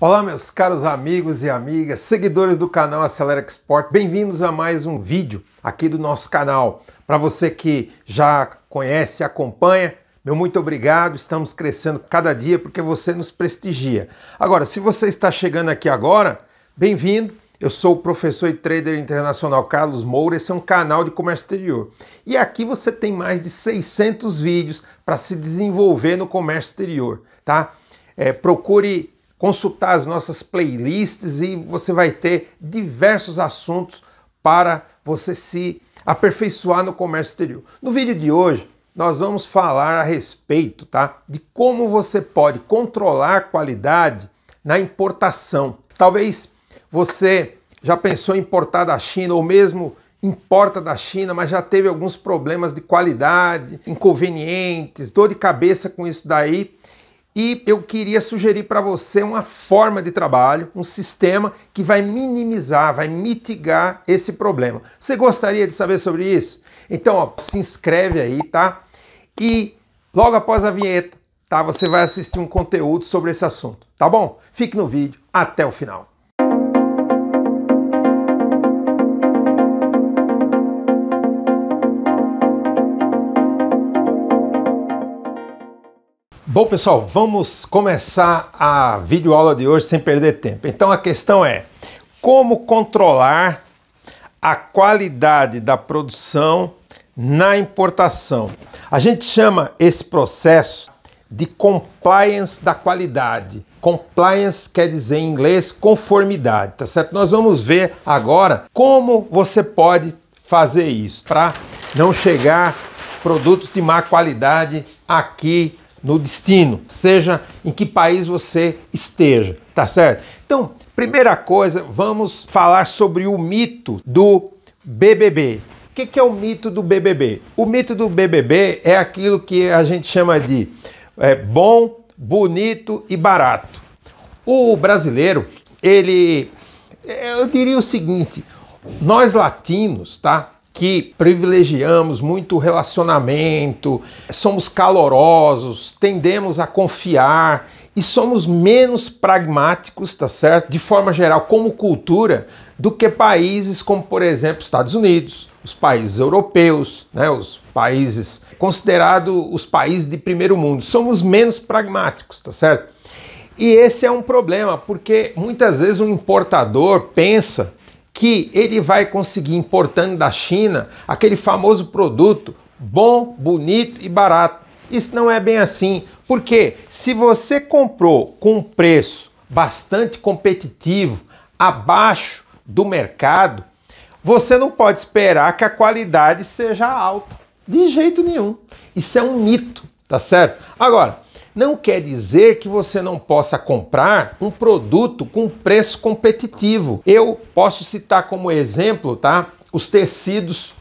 Olá, meus caros amigos e amigas, seguidores do canal Acelera Export, bem-vindos a mais um vídeo aqui do nosso canal. Para você que já conhece e acompanha, meu muito obrigado, estamos crescendo cada dia porque você nos prestigia. Agora, se você está chegando aqui agora, bem-vindo. Eu sou o professor e trader internacional Carlos Moura, esse é um canal de comércio exterior. E aqui você tem mais de 600 vídeos para se desenvolver no comércio exterior, tá? É, procure consultar as nossas playlists e você vai ter diversos assuntos para você se aperfeiçoar no comércio exterior. No vídeo de hoje, nós vamos falar a respeito, tá, de como você pode controlar a qualidade na importação. Talvez você já pensou em importar da China ou mesmo importa da China, mas já teve alguns problemas de qualidade, inconvenientes, dor de cabeça com isso daí. E eu queria sugerir para você uma forma de trabalho, um sistema que vai minimizar, vai mitigar esse problema. Você gostaria de saber sobre isso? Então, ó, se inscreve aí, tá? E logo após a vinheta, tá? Você vai assistir um conteúdo sobre esse assunto, tá bom? Fique no vídeo até o final. Bom, pessoal, vamos começar a videoaula de hoje sem perder tempo. Então a questão é: como controlar a qualidade da produção na importação? A gente chama esse processo de compliance da qualidade. Compliance quer dizer em inglês conformidade, tá certo? Nós vamos ver agora como você pode fazer isso para não chegar produtos de má qualidade aqui no destino, seja em que país você esteja, tá certo? Então, primeira coisa, vamos falar sobre o mito do BBB. O que, que é o mito do BBB? O mito do BBB é aquilo que a gente chama de é, bom, bonito e barato. O brasileiro, ele, é, eu diria o seguinte: nós latinos, tá? que privilegiamos muito relacionamento, somos calorosos, tendemos a confiar e somos menos pragmáticos, tá certo? De forma geral, como cultura, do que países como, por exemplo, Estados Unidos, os países europeus, né, os países considerados os países de primeiro mundo. Somos menos pragmáticos, tá certo? E esse é um problema, porque muitas vezes o um importador pensa que ele vai conseguir importando da China aquele famoso produto bom, bonito e barato. Isso não é bem assim, porque se você comprou com um preço bastante competitivo, abaixo do mercado, você não pode esperar que a qualidade seja alta, de jeito nenhum. Isso é um mito, tá certo? Agora, não quer dizer que você não possa comprar um produto com preço competitivo. Eu posso citar como exemplo, tá? Os tecidos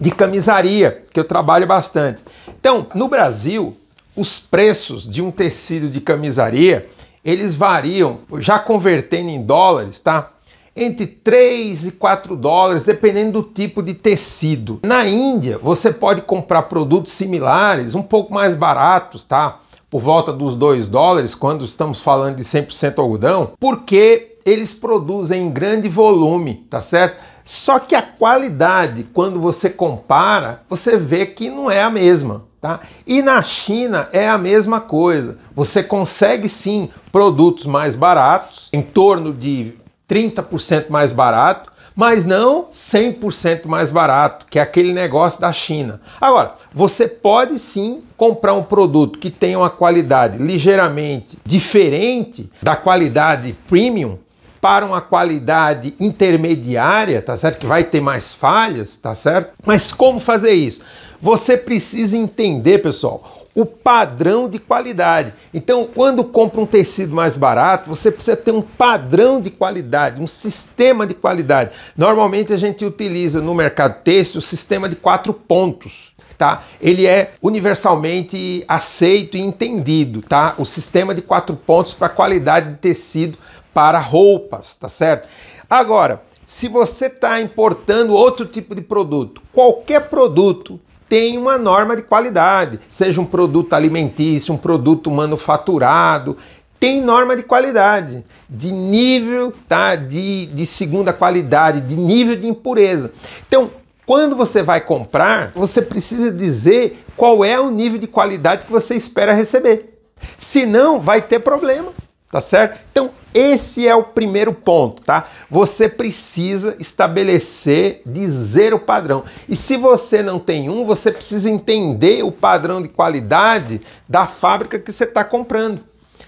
de camisaria, que eu trabalho bastante. Então, no Brasil, os preços de um tecido de camisaria, eles variam, já convertendo em dólares, tá? Entre 3 e 4 dólares, dependendo do tipo de tecido. Na Índia, você pode comprar produtos similares, um pouco mais baratos, tá? por volta dos 2 dólares, quando estamos falando de 100% algodão, porque eles produzem em grande volume, tá certo? Só que a qualidade, quando você compara, você vê que não é a mesma. Tá? E na China é a mesma coisa. Você consegue sim produtos mais baratos, em torno de 30% mais barato, mas não 100% mais barato, que é aquele negócio da China. Agora, você pode sim comprar um produto que tenha uma qualidade ligeiramente diferente da qualidade premium para uma qualidade intermediária, tá certo? Que vai ter mais falhas, tá certo? Mas como fazer isso? Você precisa entender, pessoal, o padrão de qualidade. Então, quando compra um tecido mais barato, você precisa ter um padrão de qualidade, um sistema de qualidade. Normalmente a gente utiliza no mercado têxtil o sistema de quatro pontos. Tá? Ele é universalmente aceito e entendido, tá? O sistema de quatro pontos para qualidade de tecido para roupas, tá certo? Agora, se você está importando outro tipo de produto, qualquer produto tem uma norma de qualidade, seja um produto alimentício, um produto manufaturado, tem norma de qualidade, de nível tá? de, de segunda qualidade, de nível de impureza. Então, quando você vai comprar, você precisa dizer qual é o nível de qualidade que você espera receber. Senão, vai ter problema, tá certo? Então, esse é o primeiro ponto, tá? Você precisa estabelecer, dizer o padrão. E se você não tem um, você precisa entender o padrão de qualidade da fábrica que você está comprando,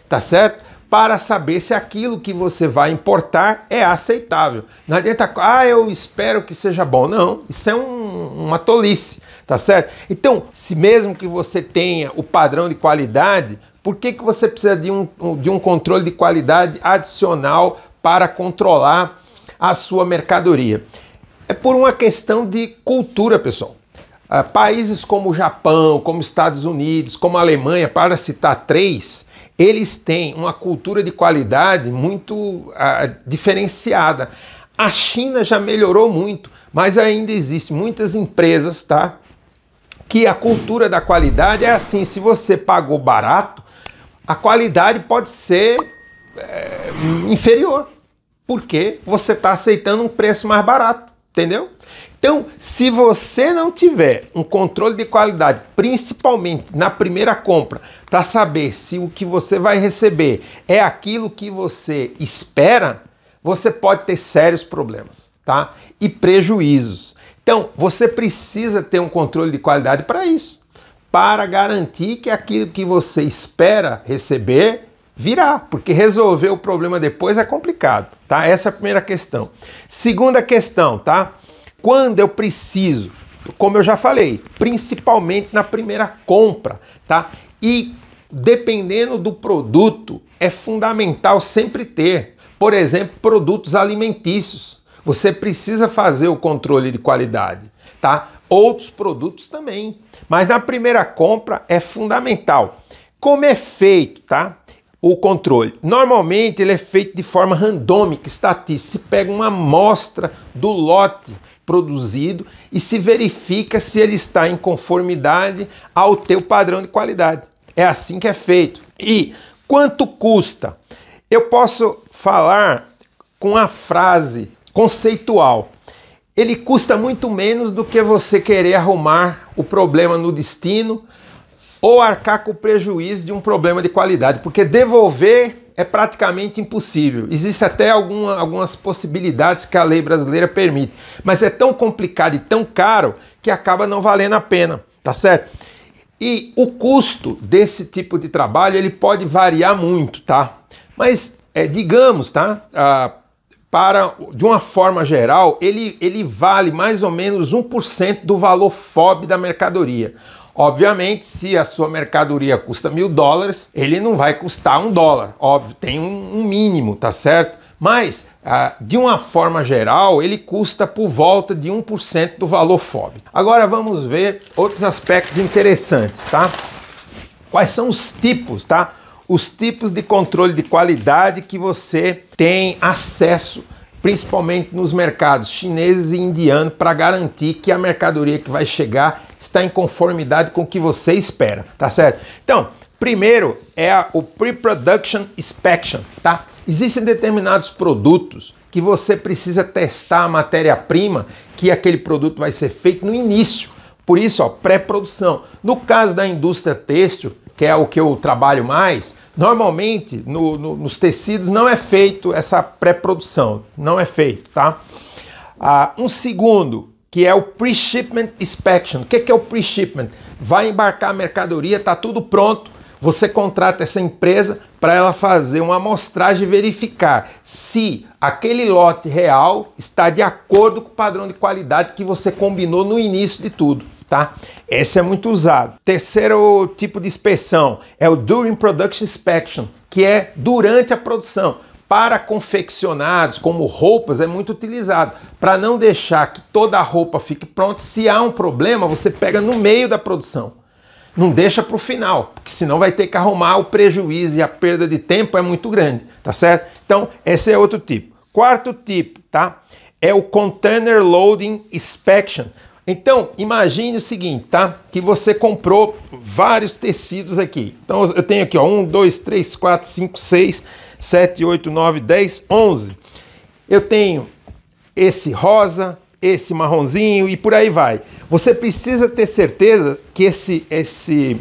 tá certo? Para saber se aquilo que você vai importar é aceitável. Não adianta, ah, eu espero que seja bom. Não, isso é um, uma tolice, tá certo? Então, se mesmo que você tenha o padrão de qualidade, por que, que você precisa de um, de um controle de qualidade adicional para controlar a sua mercadoria? É por uma questão de cultura, pessoal. Ah, países como o Japão, como Estados Unidos, como a Alemanha, para citar três, eles têm uma cultura de qualidade muito ah, diferenciada. A China já melhorou muito, mas ainda existem muitas empresas, tá? Que a cultura da qualidade é assim: se você pagou barato, a qualidade pode ser é, inferior, porque você está aceitando um preço mais barato, entendeu? Então, se você não tiver um controle de qualidade, principalmente na primeira compra, para saber se o que você vai receber é aquilo que você espera, você pode ter sérios problemas, tá? E prejuízos. Então, você precisa ter um controle de qualidade para isso para garantir que aquilo que você espera receber virá, porque resolver o problema depois é complicado, tá? Essa é a primeira questão. Segunda questão, tá? Quando eu preciso, como eu já falei, principalmente na primeira compra, tá? E dependendo do produto, é fundamental sempre ter, por exemplo, produtos alimentícios. Você precisa fazer o controle de qualidade, tá? outros produtos também. Mas na primeira compra é fundamental. Como é feito, tá? O controle. Normalmente ele é feito de forma randômica, estatística. Se pega uma amostra do lote produzido e se verifica se ele está em conformidade ao teu padrão de qualidade. É assim que é feito. E quanto custa? Eu posso falar com a frase conceitual ele custa muito menos do que você querer arrumar o problema no destino ou arcar com o prejuízo de um problema de qualidade, porque devolver é praticamente impossível. Existem até alguma, algumas possibilidades que a lei brasileira permite, mas é tão complicado e tão caro que acaba não valendo a pena, tá certo? E o custo desse tipo de trabalho ele pode variar muito, tá? Mas é, digamos, tá? Ah, para, de uma forma geral, ele, ele vale mais ou menos 1% do valor FOB da mercadoria. Obviamente, se a sua mercadoria custa mil dólares, ele não vai custar um dólar. Óbvio, tem um, um mínimo, tá certo? Mas, ah, de uma forma geral, ele custa por volta de 1% do valor FOB. Agora vamos ver outros aspectos interessantes, tá? Quais são os tipos, tá? os tipos de controle de qualidade que você tem acesso, principalmente nos mercados chineses e indiano, para garantir que a mercadoria que vai chegar está em conformidade com o que você espera, tá certo? Então, primeiro é o pre-production inspection, tá? Existem determinados produtos que você precisa testar a matéria-prima que aquele produto vai ser feito no início. Por isso, ó, pré-produção. No caso da indústria têxtil, que é o que eu trabalho mais, normalmente no, no, nos tecidos não é feito essa pré-produção, não é feito, tá? Ah, um segundo, que é o pre-shipment inspection. O que, que é o pre-shipment? Vai embarcar a mercadoria, tá tudo pronto, você contrata essa empresa para ela fazer uma amostragem e verificar se aquele lote real está de acordo com o padrão de qualidade que você combinou no início de tudo tá? Esse é muito usado. Terceiro tipo de inspeção é o During Production Inspection, que é durante a produção. Para confeccionados, como roupas, é muito utilizado. Para não deixar que toda a roupa fique pronta, se há um problema, você pega no meio da produção. Não deixa para o final, porque senão vai ter que arrumar o prejuízo e a perda de tempo é muito grande, tá certo? Então, esse é outro tipo. Quarto tipo, tá? É o Container Loading Inspection. Então, imagine o seguinte, tá? Que você comprou vários tecidos aqui. Então, eu tenho aqui, ó, 1, 2, 3, 4, 5, 6, 7, 8, 9, 10, 11. Eu tenho esse rosa, esse marronzinho e por aí vai. Você precisa ter certeza que esse, esse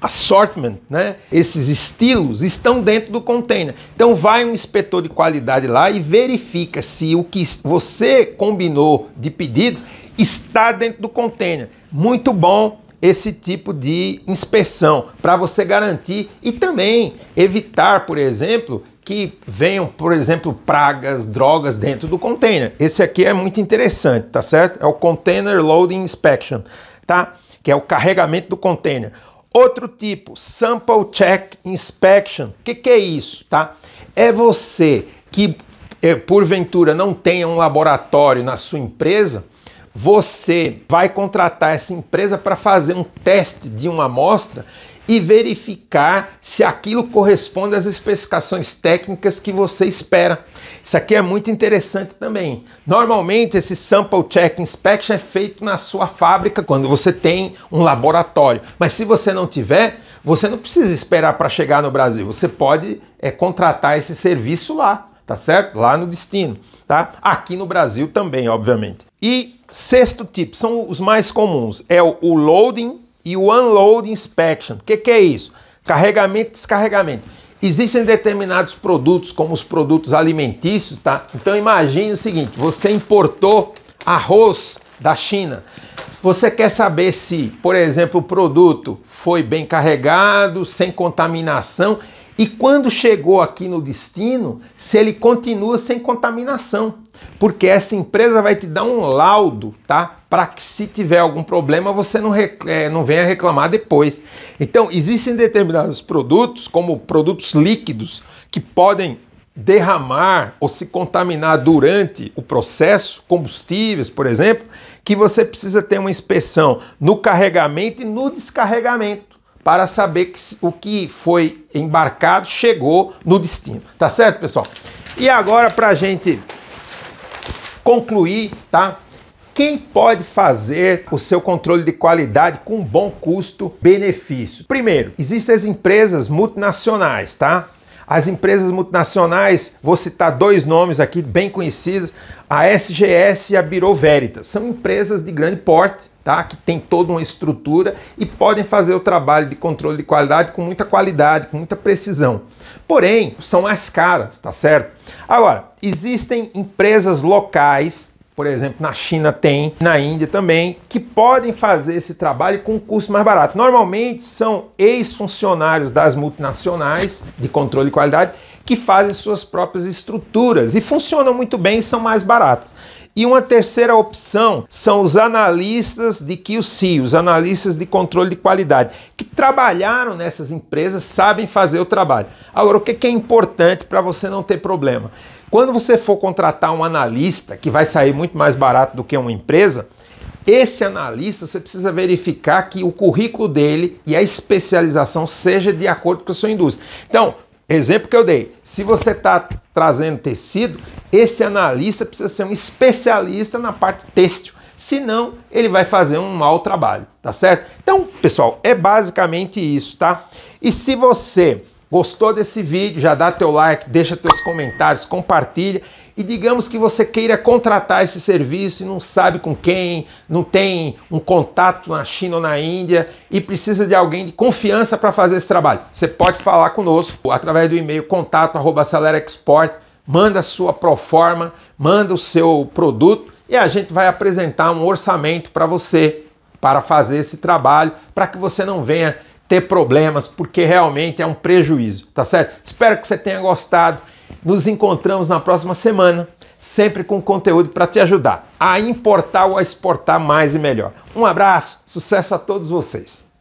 assortment, né? Esses estilos estão dentro do container. Então vai um inspetor de qualidade lá e verifica se o que você combinou de pedido está dentro do container. Muito bom esse tipo de inspeção para você garantir e também evitar, por exemplo, que venham, por exemplo, pragas, drogas dentro do container. Esse aqui é muito interessante, tá certo? É o Container Loading Inspection, tá? Que é o carregamento do container. Outro tipo, Sample Check Inspection. O que, que é isso, tá? É você que eh, porventura não tenha um laboratório na sua empresa, você vai contratar essa empresa para fazer um teste de uma amostra e verificar se aquilo corresponde às especificações técnicas que você espera. Isso aqui é muito interessante também. Normalmente esse sample check inspection é feito na sua fábrica quando você tem um laboratório, mas se você não tiver, você não precisa esperar para chegar no Brasil. Você pode é, contratar esse serviço lá, tá certo? Lá no destino, tá? Aqui no Brasil também, obviamente. E Sexto tipo, são os mais comuns, é o loading e o unload inspection. O que, que é isso? Carregamento e descarregamento. Existem determinados produtos, como os produtos alimentícios, tá? Então imagine o seguinte: você importou arroz da China. Você quer saber se, por exemplo, o produto foi bem carregado, sem contaminação e quando chegou aqui no destino, se ele continua sem contaminação, porque essa empresa vai te dar um laudo, tá? Para que se tiver algum problema você não, é, não venha reclamar depois. Então, existem determinados produtos, como produtos líquidos, que podem derramar ou se contaminar durante o processo, combustíveis, por exemplo, que você precisa ter uma inspeção no carregamento e no descarregamento para saber que o que foi embarcado chegou no destino. Tá certo, pessoal? E agora, para a gente concluir, tá? Quem pode fazer o seu controle de qualidade com bom custo-benefício? Primeiro, existem as empresas multinacionais, tá? As empresas multinacionais, vou citar dois nomes aqui bem conhecidos, a SGS e a Biro Veritas. São empresas de grande porte, tá? Que tem toda uma estrutura e podem fazer o trabalho de controle de qualidade com muita qualidade, com muita precisão. Porém, são as caras, tá certo? Agora, existem empresas locais por exemplo, na China tem, na Índia também, que podem fazer esse trabalho com um custo mais barato. Normalmente são ex-funcionários das multinacionais de controle de qualidade que fazem suas próprias estruturas e funcionam muito bem e são mais baratos. E uma terceira opção são os analistas de QC, os analistas de controle de qualidade, que trabalharam nessas empresas, sabem fazer o trabalho. Agora, o que é importante para você não ter problema? Quando você for contratar um analista, que vai sair muito mais barato do que uma empresa, esse analista você precisa verificar que o currículo dele e a especialização seja de acordo com a sua indústria. Então, exemplo que eu dei, se você está trazendo tecido, esse analista precisa ser um especialista na parte têxtil. Senão, ele vai fazer um mau trabalho, tá certo? Então, pessoal, é basicamente isso, tá? E se você Gostou desse vídeo? Já dá teu like, deixa teus comentários, compartilha. E digamos que você queira contratar esse serviço e não sabe com quem, não tem um contato na China ou na Índia e precisa de alguém de confiança para fazer esse trabalho. Você pode falar conosco através do e-mail contato@acelerexport, manda a sua proforma, manda o seu produto e a gente vai apresentar um orçamento para você para fazer esse trabalho, para que você não venha ter problemas, porque realmente é um prejuízo, tá certo? Espero que você tenha gostado. Nos encontramos na próxima semana, sempre com conteúdo para te ajudar a importar ou a exportar mais e melhor. Um abraço, sucesso a todos vocês.